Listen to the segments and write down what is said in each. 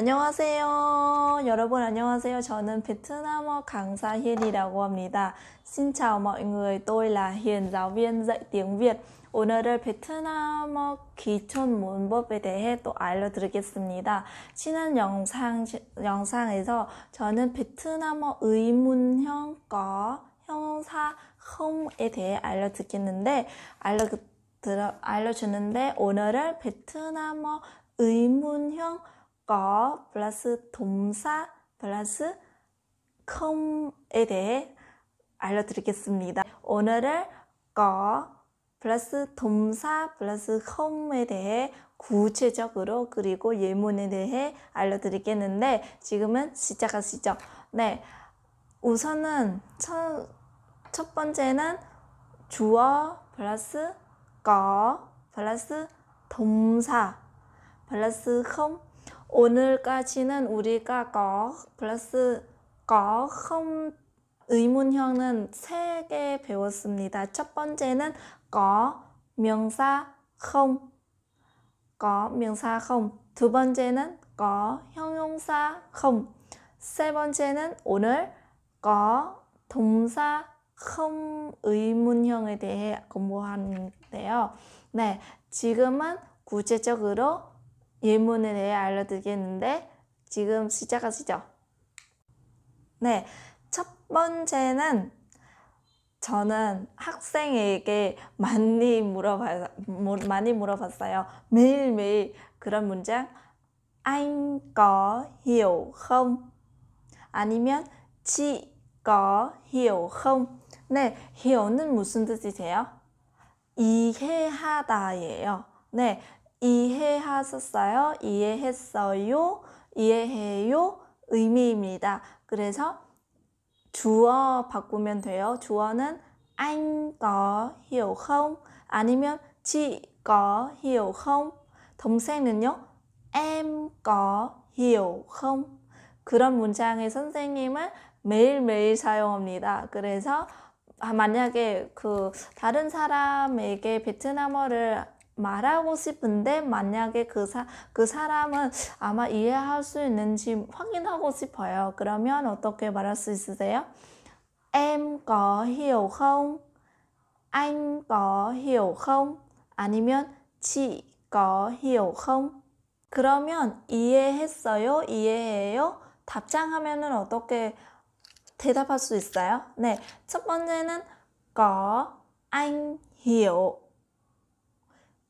안녕하세요. 여러분 안녕하세요. 저는 베트남어 강사 h 이라고 합니다. Xin chào mọi người, tôi là Hiền giáo viên dạy tiếng Việt. 오늘은 베트남어 기촌 문법에 대해 또 알려드리겠습니다. 지난 영상, 영상에서 저는 베트남어 의문형과 형사흠에 대해 알려드렸는데 알려, 들어, 알려주는데 오늘은 베트남어 의문형 거 플러스 동사 플러스 컴에 대해 알려드리겠습니다. 오늘은 거 플러스 동사 플러스 컴에 대해 구체적으로 그리고 예문에 대해 알려드리겠는데 지금은 시작하시죠. 네, 우선은 첫, 첫 번째는 주어 플러스 거 플러스 동사 플러스 컴 오늘까지는 우리가 거 플러스 거 험, 의문형은 세 개 배웠습니다. 첫 번째는 거, 명사, 험, 거, 명사, 험. 두 번째는 거, 형용사, 험. 세 번째는 오늘 거, 동사, 험 의문형에 대해 공부하는데요. 네, 지금은 구체적으로 예문에 대해 알려드리겠는데 지금 시작하시죠. 네, 첫 번째는 저는 학생에게 많이 물어봐 많이 물어봤어요. 매일매일 그런 문장 anh c 아니면 chị c 네, h e 는 무슨 뜻이세요? 이해하다예요. 네, 이해하셨어요? 이해했어요? 이해해요? 의미입니다. 그래서 주어 바꾸면 돼요. 주어는 안거 히 i ể u 아니면 지거 히 i ể u 동생은요? 엠거히 ó h i 그런 문장의 선생님은 매일매일 사용합니다. 그래서 아, 만약에 그 다른 사람에게 베트남어를 말하고 싶은데 만약에 그, 사, 그 사람은 아마 이해할 수 있는지 확인하고 싶어요. 그러면 어떻게 말할 수 있으세요? Em có hiểu không? Anh có hiểu không? 아니면 chị có hiểu không? 그러면 이해했어요? 이해해요? 답장하면 어떻게 대답할 수 있어요? 네, 첫 번째는 có anh hiểu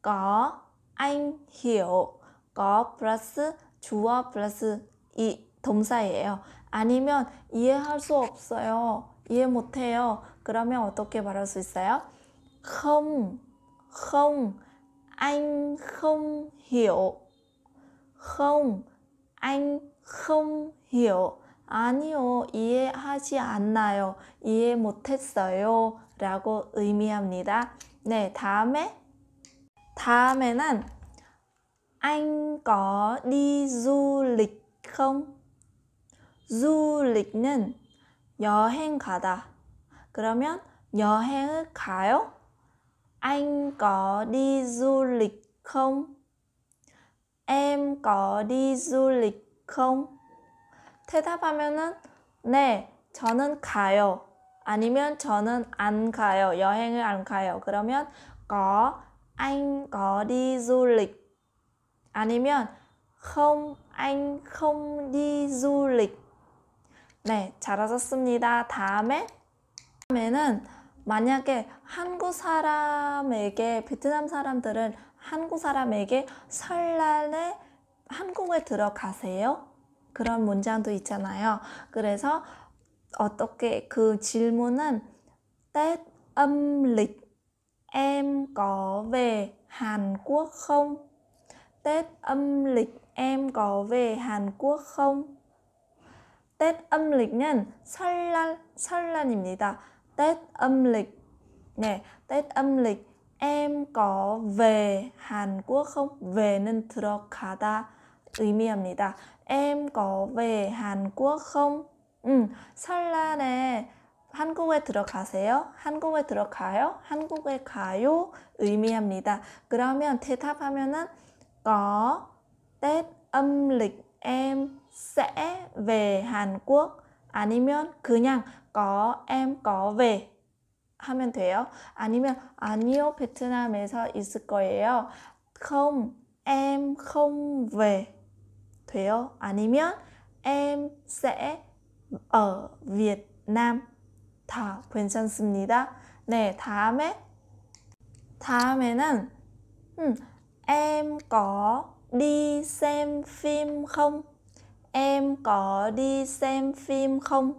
có anh hiểu có 플러스 주어 플러스 이 동사예요. 아니면 이해할 수 없어요. 이해 못해요. 그러면 어떻게 말할 수 있어요? không không anh k h ô hiểu h ô n g anh k h ô hiểu 아니요 이해하지 않나요 이해 못했어요 라고 의미합니다 네 다음에 다음에는 anh có đi du lịch không? du lịch 는 여행 가다. 그러면 여행을 가요? anh có đi du lịch không? em có đi du lịch không? 대답하면은 네, 저는 가요. 아니면 저는 안 가요. 여행을 안 가요. 그러면 có anh có đi du lịch 아니면 không anh không đi du lịch 네, 잘하셨습니다. 다음에 다음에는 만약에 한국 사람에게 베트남 사람들은 한국 사람에게 설날에 한국에 들어가세요. 그런 문장도 있잖아요. 그래서 어떻게 그 질문은 Tết Em có về Hàn Quốc không? Tết âm lịch em có về Hàn Quốc không? Tết âm lịch 는 설날, 설날입니다. Tết âm lịch. nè Tết âm lịch. Em có về Hàn Quốc không? về Ve는 들어가다 의미합니다. Em có về Hàn Quốc không? 음, ừ, 설날에 한국에 들어가세요? 한국에 들어가요? 한국에 가요? 의미합니다. 그러면 대답하면은 c Tết âm lịch em sẽ về Hàn Quốc 아니면 그냥 có em có về 하면 돼요. 아니면 아니요 베트남에서 있을 거예요. không em không về 돼요. 아니면 em sẽ ở Việt Nam 다 괜찮습니다. 네, 다음에 다음에는 음, em có đi xem phim không? em có đi xem phim không?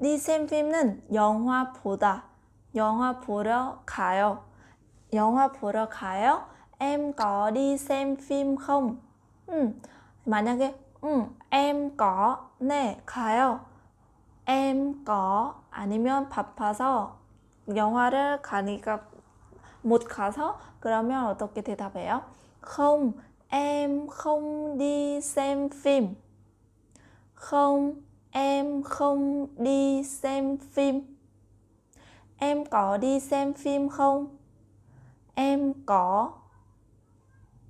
đi xem film은 영화 보다, 영화 보러 가요. 영화 보러 가요? em có đi xem phim không? 음, 만약에 음, em có 네 가요. em có 아니면 바빠서 영화를 가니까 못 가서 그러면 어떻게 대답해요? không em không đi xem phim không em không đi xem phim em có đi xem phim không em có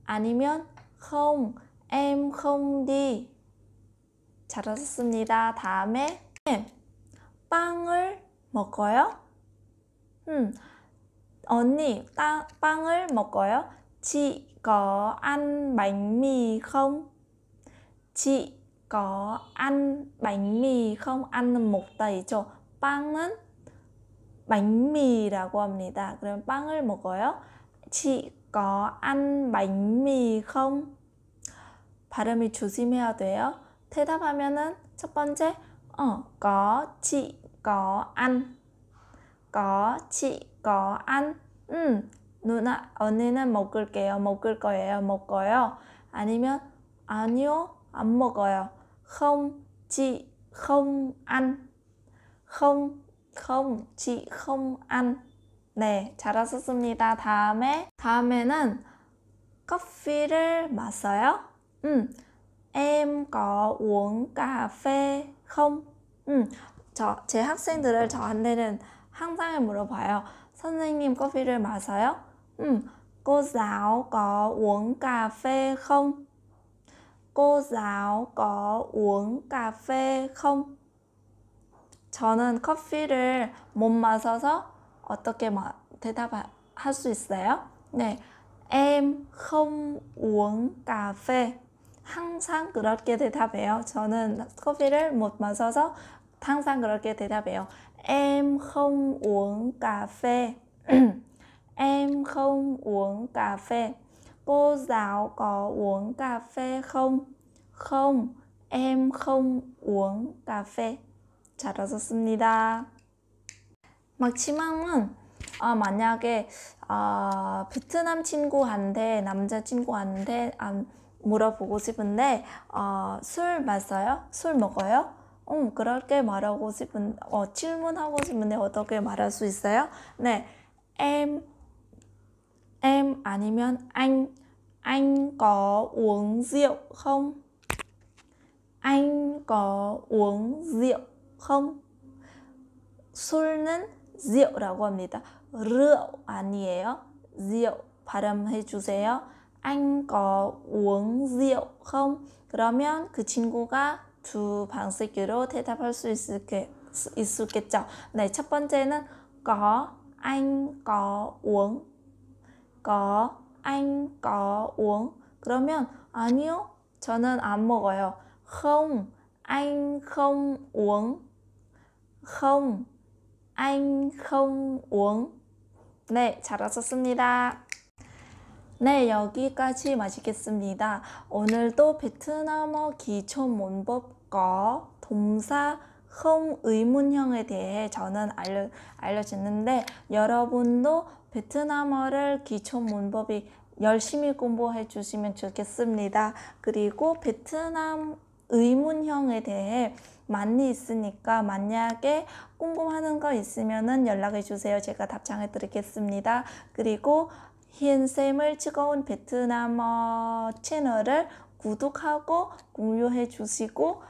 아니면 không em không đi 잘 하셨습니다. 다음에 빵을 먹어요? 음, 언니 따, 빵을 먹어요? Chị có ăn bánh mì không? Chị có ăn bánh mì không? ăn một tay cho 빵은 bánh mì라고 합니다. 그럼 빵을 먹어요? Chị có ăn bánh mì không? 발음이 조심해야 돼요. 대답하면은 첫 번째 어, có chị có ăn. có chị có ăn. 음, 누나 언니는 먹을게요. 먹을 거예요. 먹어요. 아니면 아니요. 안 먹어요. không chị không ăn. không không chị không ăn. 네, 잘하셨습니다. 다음에 다음에는 커피를 마셔요. 음. Em có uống cà phê không? 음, 저, 제 학생들을 저한테는 항상 물어봐요. 선생님 커피를 마셔요? 음, cô giáo có uống cà phê không? cô giáo có uống cà phê không? 저는 커피를 못 마셔서 어떻게 마, 대답할 수 있어요? 네, em không uống cà phê. 항상 그렇게 대답해요. 저는 커피를 못 마셔서 항상 그렇게 대답해요. Em không uống cà phê. Em không uống cà phê. Cô giáo có uống cà phê không? Không. Em không uống cà phê. 잘 왔었습니다. 막지막은 아, 만약에 아, 베트남 친구한테 남자 친구한테 아, 물어보고 싶은데 어, 술 마셔요? 술 먹어요? 음, 그렇게 말하고 싶은 어, 질문하고 싶은데 어떻게 말할 수 있어요? 네, m m 아니면 a anh có uống rượu không? anh có uống rượu không? 술은 rượu라고 합니다. rượu 아니에요. rượu 발음해 주세요. anh có uống rượu không? 그러면 그 친구가 두 방식으로 대답할 수 있을게, 있겠죠. 네, 첫 번째는 có anh có uống có anh có uống 그러면 아니요 저는 안 먹어요 không anh không uống không anh không uống 네 잘하셨습니다 네, 여기까지 마치겠습니다. 오늘도 베트남어 기초 문법과 동사 흠 의문형에 대해 저는 알려, 알려줬는데 여러분도 베트남어를 기초 문법이 열심히 공부해 주시면 좋겠습니다. 그리고 베트남 의문형에 대해 많이 있으니까 만약에 궁금하는 거 있으면 연락해 주세요. 제가 답장해 드리겠습니다. 그리고 희은쌤을 즐거운 베트남어 채널을 구독하고 공유해 주시고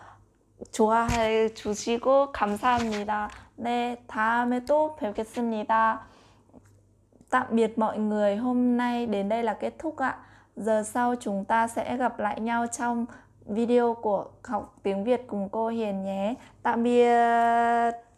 좋아해 주시고 감사합니다. 네, 다음에 또 뵙겠습니다. Tạm biệt mọi người, hôm nay đến đây là kết thúc ạ. Giờ sau chúng ta sẽ gặp lại nhau trong video của học tiếng Việt cùng cô Hiền nhé. Tạm biệt.